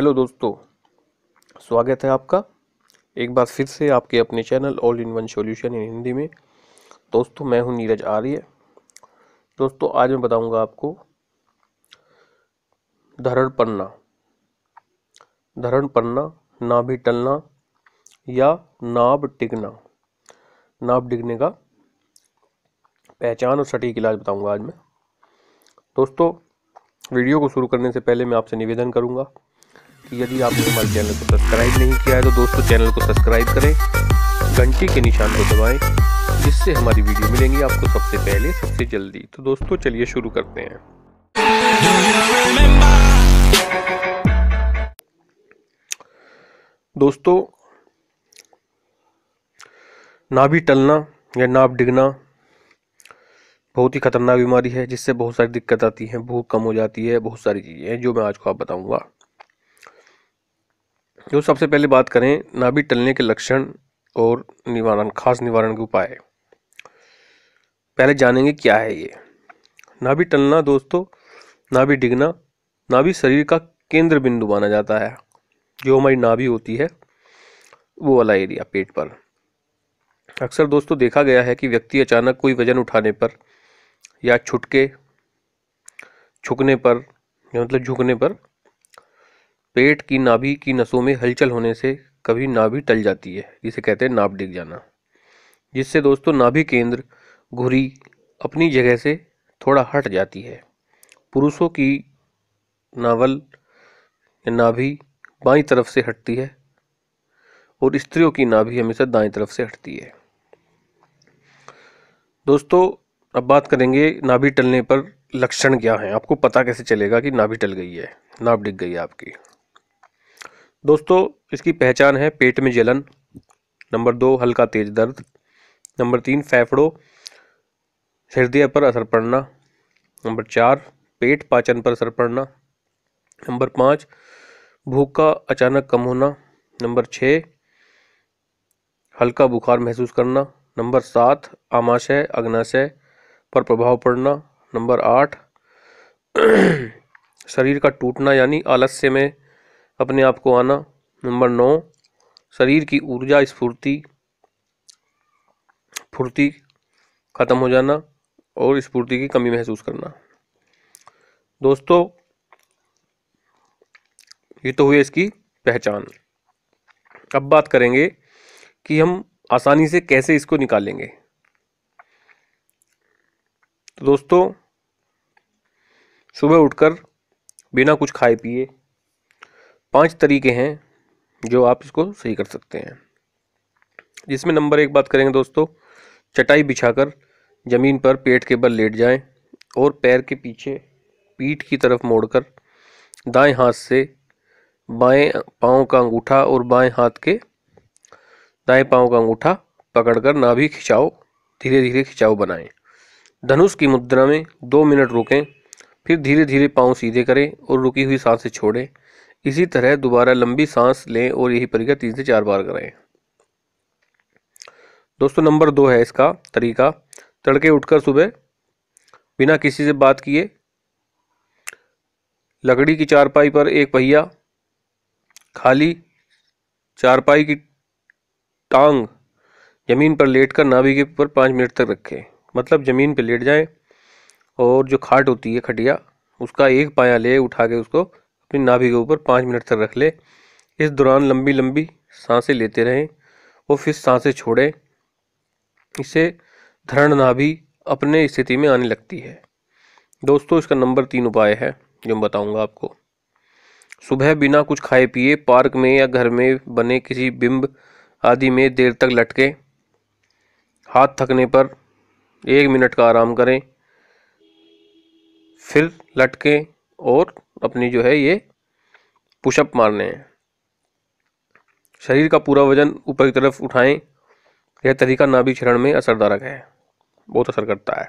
hello दोस्तों स्वागत है आपका एक बार फिर से आपके अपने channel all in one solution in Hindi में दोस्तों मैं हूं नीरज आर्य दोस्तों आज मैं बताऊंगा आपको धरण पन्ना धरण पन्ना नाभि टलना या नाभ टिकना नाभ टिकने का पहचान और सटीक इलाज बताऊंगा आज मैं दोस्तों वीडियो को शुरू करने से पहले मैं आपसे निवेदन करूंगा यदि आपने हमारे चैनल को सब्सक्राइब नहीं किया है तो दोस्तों चैनल को सब्सक्राइब करें घंटे के निशान को दबाएं जिससे हमारी वीडियो मिलेंगी आपको सबसे पहले सबसे जल्दी तो दोस्तों चलिए शुरू करते हैं दोस्तों नाभि टलना या नाभ डिगना बहुत ही खतरनाक बीमारी है जिससे बहुत सारी दिक्कत आती है भूख कम हो जाती है बहुत सारी चीज़ें हैं जो मैं आज को आप बताऊंगा जो तो सबसे पहले बात करें नाभि टलने के लक्षण और निवारण खास निवारण के उपाय पहले जानेंगे क्या है ये नाभि टलना दोस्तों नाभि डिगना नाभि शरीर का केंद्र बिंदु माना जाता है जो हमारी नाभि होती है वो वाला एरिया पेट पर अक्सर दोस्तों देखा गया है कि व्यक्ति अचानक कोई वजन उठाने पर या छुटके छुकने पर या मतलब झुकने पर पेट की नाभि की नसों में हलचल होने से कभी नाभि टल जाती है इसे कहते हैं नाभ डिग जाना जिससे दोस्तों नाभि केंद्र घुरी अपनी जगह से थोड़ा हट जाती है पुरुषों की नावल या नाभि बाई तरफ से हटती है और स्त्रियों की नाभि हमेशा दाएं तरफ से हटती है दोस्तों अब बात करेंगे नाभि टलने पर लक्षण क्या है आपको पता कैसे चलेगा कि नाभि टल गई है नाभ डिग गई है आपकी दोस्तों इसकी पहचान है पेट में जलन नंबर दो हल्का तेज दर्द नंबर तीन फेफड़ों हृदय पर असर पड़ना नंबर चार पेट पाचन पर असर पड़ना नंबर पाँच भूख का अचानक कम होना नंबर छः हल्का बुखार महसूस करना नंबर सात आमाशय अग्नाशय पर प्रभाव पड़ना नंबर आठ शरीर का टूटना यानी आलस्य में अपने आप को आना नंबर नौ शरीर की ऊर्जा स्फूर्ति फुर्ती ख़त्म हो जाना और स्फूर्ति की कमी महसूस करना दोस्तों ये तो हुई इसकी पहचान अब बात करेंगे कि हम आसानी से कैसे इसको निकालेंगे तो दोस्तों सुबह उठकर बिना कुछ खाए पिए पांच तरीके हैं जो आप इसको सही कर सकते हैं जिसमें नंबर एक बात करेंगे दोस्तों चटाई बिछाकर ज़मीन पर पेट के बल लेट जाएं और पैर के पीछे पीठ की तरफ मोड़कर दाएं हाथ से बाएं पाँव का अंगूठा और बाएं हाथ के दाएं पाँव का अंगूठा पकड़कर नाभि खिंचाओ धीरे धीरे खिंचाओ बनाएं धनुष की मुद्रा में दो मिनट रुकें फिर धीरे धीरे पाँव सीधे करें और रुकी हुई सांसें छोड़ें इसी तरह दोबारा लंबी सांस लें और यही प्रक्रिया तीन से चार बार करें दोस्तों नंबर दो है इसका तरीका तड़के उठकर सुबह बिना किसी से बात किए लकड़ी की चारपाई पर एक पहिया खाली चारपाई की टांग ज़मीन पर लेट कर के ऊपर पाँच मिनट तक रखें मतलब ज़मीन पर लेट जाएं और जो खाट होती है खटिया उसका एक पाया ले उठा के उसको अपनी नाभि के ऊपर पाँच मिनट तक रख ले इस दौरान लंबी लंबी सांसें लेते रहें और फिर सांसें छोड़ें इससे धरण नाभि अपने स्थिति में आने लगती है दोस्तों इसका नंबर तीन उपाय है जो मैं बताऊंगा आपको सुबह बिना कुछ खाए पिए पार्क में या घर में बने किसी बिंब आदि में देर तक लटके हाथ थकने पर एक मिनट का आराम करें फिर लटकें और अपनी जो है ये पुशअप मारने हैं शरीर का पूरा वजन ऊपर की तरफ उठाएं यह तरीका नाभि क्षरण में असरदारक है बहुत असर करता है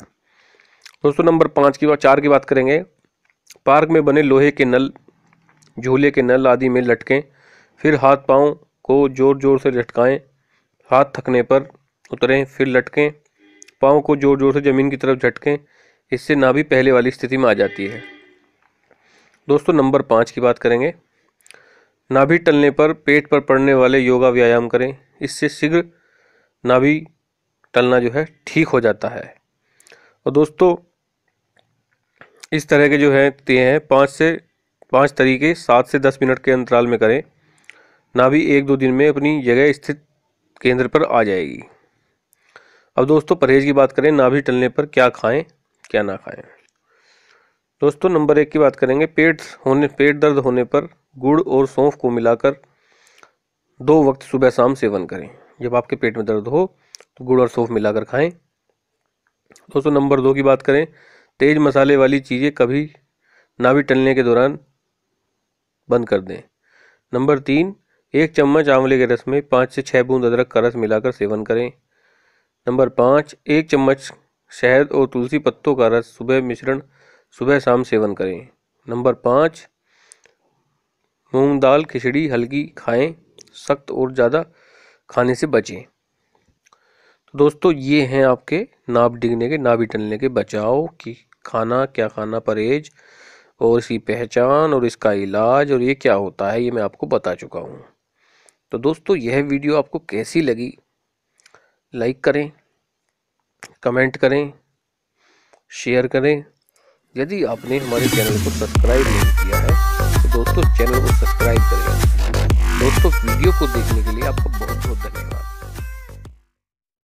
दोस्तों नंबर पाँच की बात चार की बात करेंगे पार्क में बने लोहे के नल झूले के नल आदि में लटकें फिर हाथ पाँव को ज़ोर ज़ोर से लटकाएं हाथ थकने पर उतरें फिर लटकें पाँव को ज़ोर ज़ोर से ज़मीन की तरफ झटकें इससे नाभि पहले वाली स्थिति में आ जाती है दोस्तों नंबर पाँच की बात करेंगे नाभि टलने पर पेट पर पड़ने वाले योगा व्यायाम करें इससे शीघ्र नाभि टलना जो है ठीक हो जाता है और दोस्तों इस तरह के जो है ते हैं पाँच से पाँच तरीके सात से दस मिनट के अंतराल में करें नाभि एक दो दिन में अपनी जगह स्थित केंद्र पर आ जाएगी अब दोस्तों परहेज की बात करें नाभि टलने पर क्या खाएं क्या ना खाएं दोस्तों नंबर एक की बात करेंगे पेट होने पेट दर्द होने पर गुड़ और सौंफ को मिलाकर दो वक्त सुबह शाम सेवन करें जब आपके पेट में दर्द हो तो गुड़ और सौंफ मिलाकर खाएं दोस्तों नंबर दो की बात करें तेज मसाले वाली चीज़ें कभी भी टलने के दौरान बंद कर दें नंबर तीन एक चम्मच आंवले के रस में पाँच से छः बूंद अदरक का रस मिलाकर सेवन करें नंबर पाँच एक चम्मच शहद और तुलसी पत्तों का रस सुबह मिश्रण सुबह शाम सेवन करें नंबर पाँच मूंग दाल खिचड़ी हल्की खाएं सख्त और ज़्यादा खाने से बचें तो दोस्तों ये हैं आपके नाभ डिगने के नाभि टलने के बचाव कि खाना क्या खाना परहेज और इसकी पहचान और इसका इलाज और ये क्या होता है ये मैं आपको बता चुका हूँ तो दोस्तों यह वीडियो आपको कैसी लगी लाइक करें कमेंट करें शेयर करें यदि आपने हमारे चैनल को सब्सक्राइब नहीं किया है तो दोस्तों चैनल को सब्सक्राइब करें दोस्तों वीडियो को देखने के लिए आपका बहुत बहुत धन्यवाद